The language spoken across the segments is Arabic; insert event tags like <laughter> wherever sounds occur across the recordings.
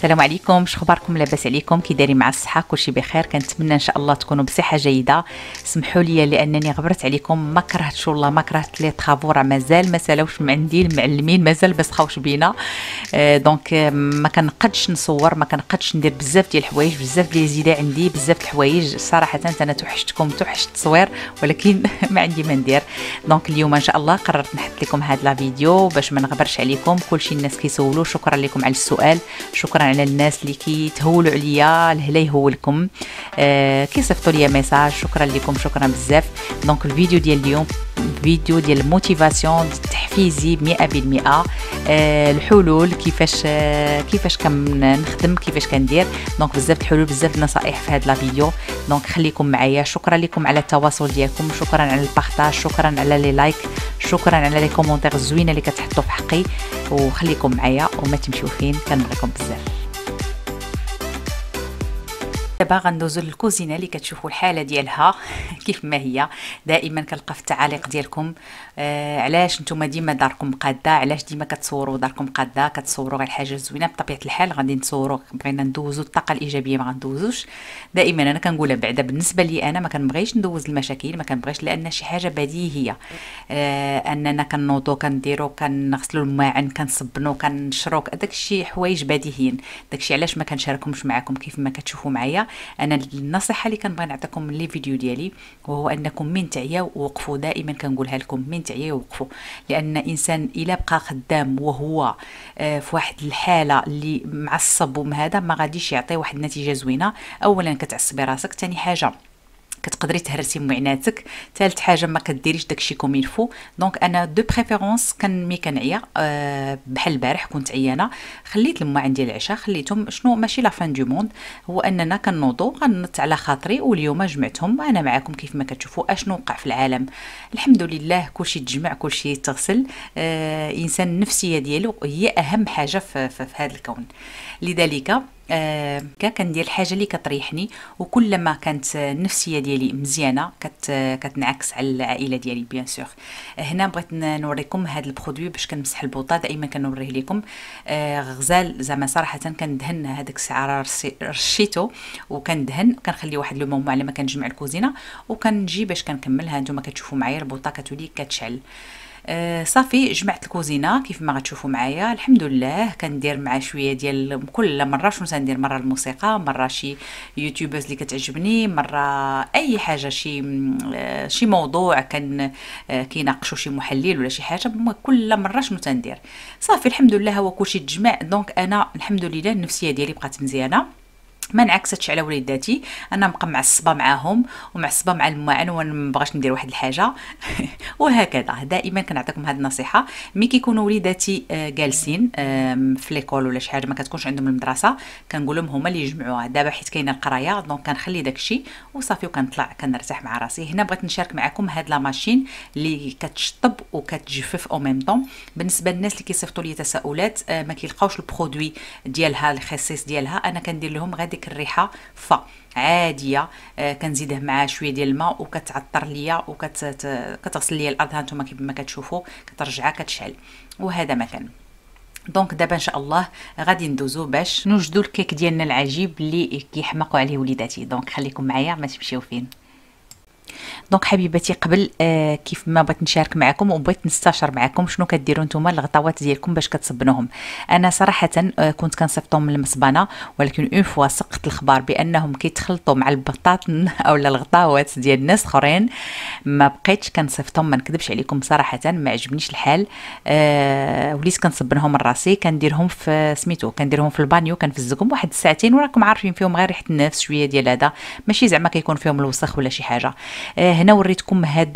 السلام عليكم شخباركم لاباس عليكم كي دايرين مع الصحه كلشي بخير كنتمنى ان شاء الله تكونوا بصحه جيده سمحوا لي لانني غبرت عليكم ما كرهتش والله ما كرهت لي طرافو راه مازال ما سالوش من عندي المعلمين مازال بس خاوش بينا آه دونك آه، ما كنقدش نصور ما كنقدش ندير بزاف ديال الحوايج بزاف ديال الزيده عندي بزاف ديال الحوايج صراحه انا توحشتكم توحشت التصوير ولكن <laughs> ما عندي ما ندير دونك اليوم ان شاء الله قررت نحط لكم هاد لا فيديو باش ما نغبرش عليكم كلشي الناس كيسولوا شكرا لكم على السؤال شكرا على الناس اللي كيتهولوا عليا الهلا يهولكم آه كيصيفطوا لي ميساج شكرا لكم شكرا بزاف دونك الفيديو ديال اليوم فيديو ديال الموتيفاسيون تحفيزي 100% آه الحلول كيفاش آه كيفاش كنخدم كيفاش كندير دونك بزاف الحلول بزاف النصائح في هذا الفيديو دونك خليكم معايا شكرا لكم على التواصل ديالكم شكرا على البارطاج شكرا على لي لايك شكرا على لي كومونتير زوينه اللي كتحطوا في حقي وخليكم معايا وما تمشيو فين كنبغيكم بزاف دابا غندوزو للكوزينه اللي كتشوفوا الحاله ديالها <laughs> كيف ما هي دائما كنلقى في التعاليق ديالكم آه علاش نتوما ديما داركم قاده علاش ديما كتصوروا داركم قاده كتصوروا غير حاجه زوينه بطبيعه الحال غادي نصوروا بغينا ندوزو الطاقه الايجابيه ما غندوزوش دائما انا كنقولها بعدا بالنسبه لي انا ما كنبغيش ندوز المشاكل ما كنبغيش لان شي حاجه بديهيه آه اننا كنوضو كنديرو كنغسلو الماعن كنصبنو كنشرو داكشي حوايج بديهيين داكشي علاش ما كنشاركهمش معكم كيف ما كتشوفوا معايا انا النصيحه اللي كنبغي نعطيكم من لي فيديو ديالي وهو انكم من تعياو وقفوا دائما كنقولها لكم من تعياو وقفوا لان انسان الا بقى خدام وهو آه، في واحد الحاله اللي معصب ومهذا ما غاديش يعطي واحد النتيجه زوينه اولا كتعصبي راسك ثاني حاجه كتقدري تهرسي معيناتك ثالث حاجه ما كديريش داكشي كوم يلفو دونك انا دو بريفيرونس كان مي كنعيا أه بحال البارح كنت عيانه خليت الماء عندي العشاء خليتهم شنو ماشي لا فان دو موند هو اننا كنوضو غنط على خاطري واليوم جمعتهم انا معاكم كيف ما كتشوفوا اشنو وقع في العالم الحمد لله كلشي تجمع كلشي تغسل آه انسان النفسيه ديالو هي اهم حاجه في, في, في هذا الكون لذلك آه كندير الحاجه اللي كتريحني وكل ما كانت النفسيه ديالي مزيانه كت كتنعكس على العائله ديالي بيان سور هنا بغيت نوريكم هذا البرودوي باش كنمسح البوطه دائما كنوريه لكم آه غزال زعما صراحه كندهن هذاك الساعه رشيتو وكندهن كنخلي واحد لو مومون على ما كنجمع الكوزينه وكنجي باش كنكمل ها نتوما كتشوفوا معايا البوطه كتولي كتشعل آه، صافي جمعت الكوزينه كيف ما غتشوفوا معايا الحمد لله كندير مع شويه ديال كل مره شنو تندير مره الموسيقى مره شي يوتيوبرز اللي كتعجبني مره اي حاجه شي آه، شي موضوع كان آه، كيناقشوا شي محلل ولا شي حاجه كل مره شنو تندير صافي الحمد لله هو كلشي تجمع دونك انا الحمد لله النفسيه ديالي بقات مزيانه ما انعكستش على وليداتي انا نبقى معصبه معاهم ومعصبه مع المعن ما بغاش ندير واحد الحاجه <laughs> وهكذا دائما كنعطيكم هذه النصيحه مي كيكونوا وليداتي آه، جالسين في ليكول ولا شي حاجه ما كتكونش عندهم المدرسه كنقول لهم هما اللي يجمعوها دابا حيت كاينه القرايه دونك كنخلي داكشي وصافي وكنطلع كنرتاح مع راسي هنا بغيت نشارك معكم هاد لا ماشين اللي كتشطب وكتجفف او ميم طون بالنسبه للناس اللي كيصيفطوا لي تساؤلات آه، ما كيلقاوش البرودوي ديالها الخصيص ديالها انا كندير لهم غادي ديك الريحه ف عاديه آه كنزيده معاه شويه ديال الماء وكتعطر ليا وكتغسل ليا الارض نتوما كيف ما كتشوفوا كترجعها كتشعل وهذا مكان دونك دابا ان شاء الله غادي ندوزو باش نوجدو الكيك ديالنا العجيب اللي كيحماقوا عليه وليداتي دونك خليكم معايا ما تمشيو فين دونك حبيباتي قبل آه كيف ما بغيت نشارك معكم وبغيت نستشر معكم شنو كديروا نتوما الغطاوات ديالكم باش كتصبنوهم انا صراحه آه كنت كنصيفطهم من المصبانه ولكن اون فوا سقط الخبر بانهم كيتخلطوا مع البطاطن <laughs> اولا الغطاوات ديال الناس اخرين ما بقيتش كنصيفطهم ما نكذبش عليكم صراحه ما عجبنيش الحال آه وليت كنصبنهم راسي كنديرهم في سميتو كنديرهم في البانيو كنفزكم واحد الساعتين وراكم عارفين فيهم غير ريحه النفس شويه ديال هذا ماشي زعما كيكون فيهم الوسخ ولا شي حاجه آه، هنا وريتكم هاد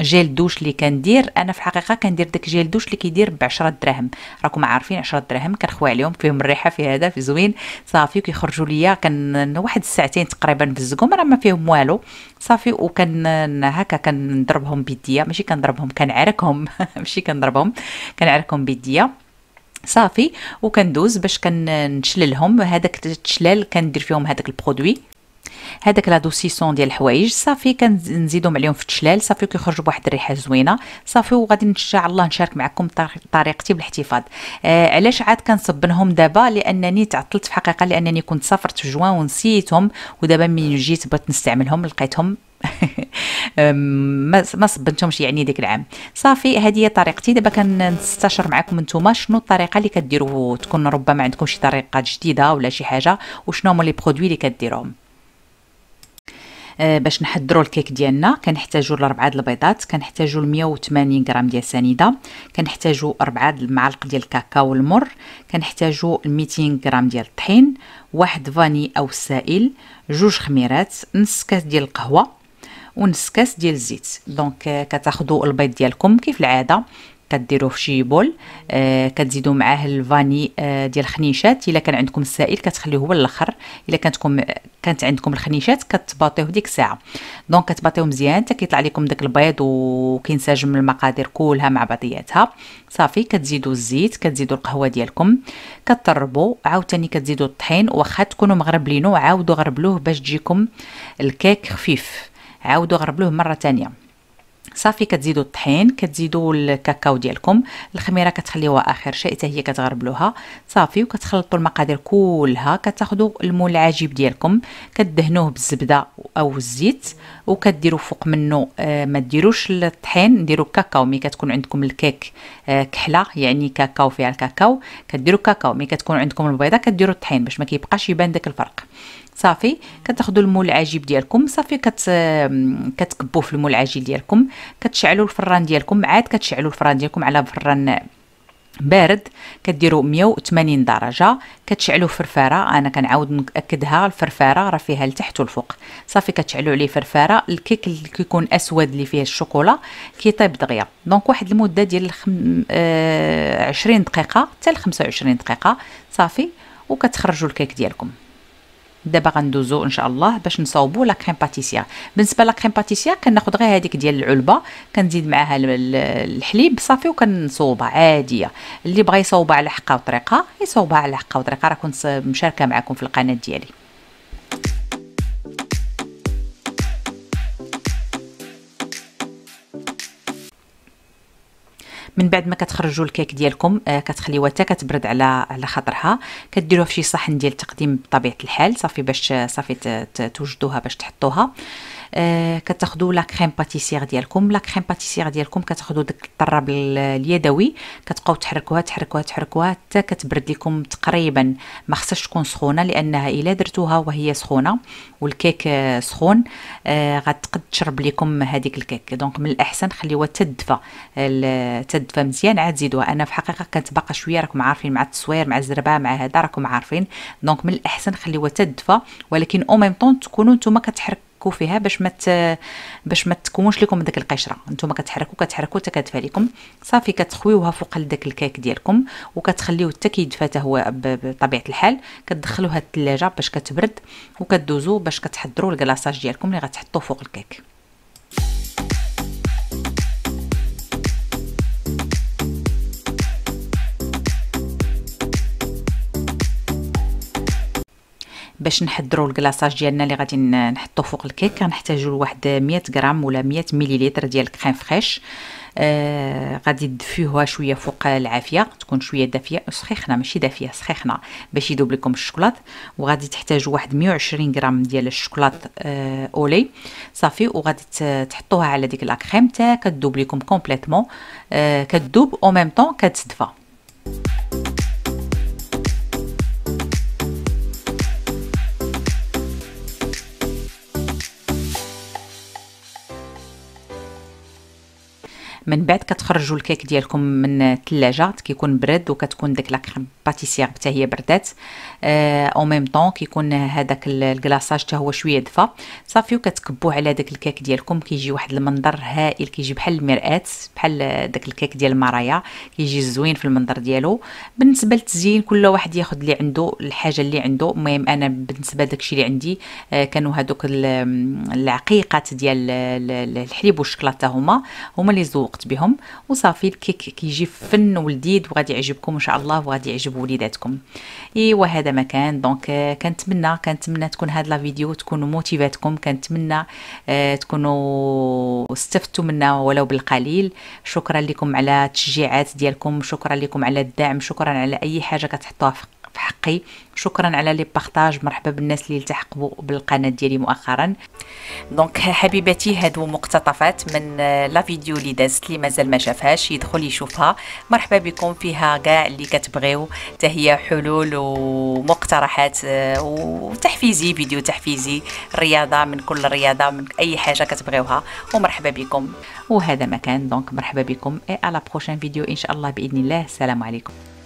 جيل دوش اللي كندير انا في الحقيقه كندير داك جيل دوش اللي كيدير ب 10 دراهم راكم عارفين 10 دراهم كنخوي عليهم فيهم الريحه في هذا في زوين صافي وكيخرجوا ليا كان واحد الساعتين تقريبا في الزقوم راه ما فيهم والو صافي وكان هكا كنضربهم بيديا ماشي كنضربهم كنعركهم <laughs> ماشي كنضربهم كنعركهم بيديا صافي وكندوز باش كنشللهم هذاك التشلال كندير فيهم هذاك البرودوي هذاك لا دوسيسون ديال الحوايج صافي كنزيدهم عليهم في التشلال صافي كيخرجوا بواحد الريحه زوينه صافي وغادي ان شاء الله نشارك معكم طريقتي بالاحتفاظ آه علاش عاد كنصبنهم دابا لانني تعطلت في حقيقه لانني كنت سافرت في جوان ونسيتهم ودابا من جيت بغيت نستعملهم لقيتهم <laughs> ما ما صبنتهمش يعني ديك العام صافي هذه هي طريقتي دابا كنستشر معكم نتوما شنو الطريقه اللي كديروا تكون ربما عندكم شي طريقه جديده ولا شي حاجه وشنو هما لي برودوي اللي كديروهم آه، باش نحضروا الكيك ديالنا كنحتاجوا لربعه د البيضات كنحتاجوا 180 غرام ديال سنيده كنحتاجوا ربعه د المعالق ديال الكاكاو المر كنحتاجوا 200 غرام ديال الطحين واحد فاني او السائل جوج خميرات نص كاس ديال القهوه ونص كاس ديال الزيت دونك آه، كتاخذوا البيض ديالكم كيف العاده كديروه في شي بول آه، كتزيدوا معاه الفاني آه، ديال الخنيشات الا كان عندكم السائل كتخليوه هو الاخر الا كانتكم كانت عندكم الخنيشات كتباطيوه ديك الساعه دونك كتباطيوه مزيان حتى كيطلع لكم داك البيض وكينسجم المقادير كلها مع بعضياتها صافي كتزيدوا الزيت كتزيدوا القهوه ديالكم كتطربوا عاوتاني كتزيدوا الطحين واخا تكونوا مغربلينو عاودوا غربلوه باش تجيكم الكيك خفيف عاودوا غربلوه مره ثانيه صافي كتزيدوا الطحين كتزيدوا الكاكاو ديالكم الخميره كتخليوها اخر شيء حتى هي كتغربلوها صافي وكتخلطوا المقادير كلها كتاخذوا المول العجيب ديالكم كدهنوه بالزبده او الزيت وكديروا فوق منه آه، ما ديروش الطحين ديروا الكاكاو مي كتكون عندكم الكيك آه، كحله يعني كاكاو فيها الكاكاو كديروا كاكاو مي كتكون عندكم البيضه كديروا الطحين باش ما كيبقاش يبان داك الفرق صافي كتاخذوا المول العجيب ديالكم صافي كت كتكبوه في المول العجيب ديالكم كتشعلوا الفران ديالكم عاد كتشعلوا الفران ديالكم على فران بارد كديروا 180 درجه كتشعلوا فرفاره انا كنعاود ناكدها الفرفاره راه فيها لتحت والفوق صافي كتشعلوا عليه فرفاره الكيك اللي كيكون اسود اللي فيه الشوكولا كيطيب دغيا دونك واحد المده ديال الخم... آه 20 دقيقه حتى ل 25 دقيقه صافي وكتخرجوا الكيك ديالكم دابا غندوزو ان شاء الله باش نصاوبو لا كريم باتيسيير بالنسبه لا كريم باتيسيير كناخذ غير هذيك ديال العلبه كنزيد معاها الحليب صافي وكنصوبها عاديه اللي بغى يصوبها على حقه وطريقه يصوبها على حقه وطريقه راه كنت مشاركه معكم في القناه ديالي من بعد ما كتخرجوا الكيك ديالكم آه، كتخليوها حتى كتبرد على على خاطرها كديروها في شي صحن ديال التقديم بطبيعه الحال صافي باش صافي توجدوها باش تحطوها آه، كتاخذوا لا كريم باتيسير ديالكم لا كريم باتيسير ديالكم كتاخذوا داك الطراب اليدوي كتبقاو تحركوها تحركوها تحركوها حتى كتبرد لكم تقريبا ما خصهاش تكون سخونه لانها الا درتوها وهي سخونه والكيك سخون آه غتقد تشرب لكم هذيك الكيك دونك من الاحسن خليوها تدفى تدفى مزيان عاد زيدوها انا في الحقيقه كانت باقا شويه راكم عارفين مع التصوير مع الزربه مع هذا راكم عارفين دونك من الاحسن خليوها تدفى ولكن او ميم طون تكونوا نتوما كتحرك كو فيها باش ما باش ما تكونش لكم داك القشره نتوما كتحركوا كتحركوا حتى كتدفى لكم صافي كتخويوها فوق داك الكيك ديالكم وكتخليوه حتى كيدفى حتى هو بطبيعه الحال كتدخلوها الثلاجه باش كتبرد وكدوزو باش كتحضروا الكلاصاج ديالكم اللي غتحطوه فوق الكيك باش نحضروا الكلاصاج ديالنا اللي غادي نحطوا فوق الكيك كنحتاجوا لواحد 100 غرام ولا 100 مليلتر ديال الكريم فريش آه غادي تدفيوها شويه فوق العافيه تكون شويه دافيه سخيخنا ماشي دافيه سخيخنا باش يذوب لكم الشوكولات وغادي تحتاجوا واحد 120 غرام ديال الشوكولات آه اولي صافي وغادي تحطوها على ديك لا كريم تا كتذوب لكم كومبليتوم آه كتذوب او ميم طون كتدفى من بعد كتخرجوا الكيك ديالكم من الثلاجه كيكون برد وكتكون ديك لا كريم الباتيسير حتى هي بردات او ميم طون كيكون هذاك الكلاصاج حتى هو شويه دفا صافي وكتكبوه على داك الكيك ديالكم كيجي واحد المنظر هائل كيجي بحال المرآة بحال داك الكيك ديال المرايا كيجي زوين في المنظر ديالو بالنسبه للتزيين كل واحد ياخذ اللي عنده الحاجه اللي عنده المهم انا بالنسبه لداكشي اللي عندي آه، كانوا هذوك العقيقات ديال الحليب والشكلاطه هما هما اللي زوقت بهم وصافي الكيك كيجي فن ولذيذ وغادي يعجبكم ان شاء الله وغادي يعجب وليداتكم ايوا هذا ما كان دونك آه، كنتمنى كنتمنى تكون هاد لا فيديو تكون موتيفاتكم كنتمنى آه، تكونوا استفدتوا منها ولو بالقليل شكرا لكم على التشجيعات ديالكم شكرا لكم على الدعم شكرا على اي حاجه كتحطوها في في حقي شكرا على لي بارطاج مرحبا بالناس اللي التحقوا بالقناه ديالي مؤخرا دونك حبيباتي هادو مقتطفات من آه، لا فيديو اللي دازت اللي مازال ما شافهاش يدخل يشوفها مرحبا بكم فيها كاع اللي كتبغيو حتى هي حلول ومقترحات آه، وتحفيزي فيديو تحفيزي رياضه من كل رياضه من اي حاجه كتبغيوها ومرحبا بكم وهذا مكان دونك مرحبا بكم اي على بروشين فيديو ان شاء الله باذن الله السلام عليكم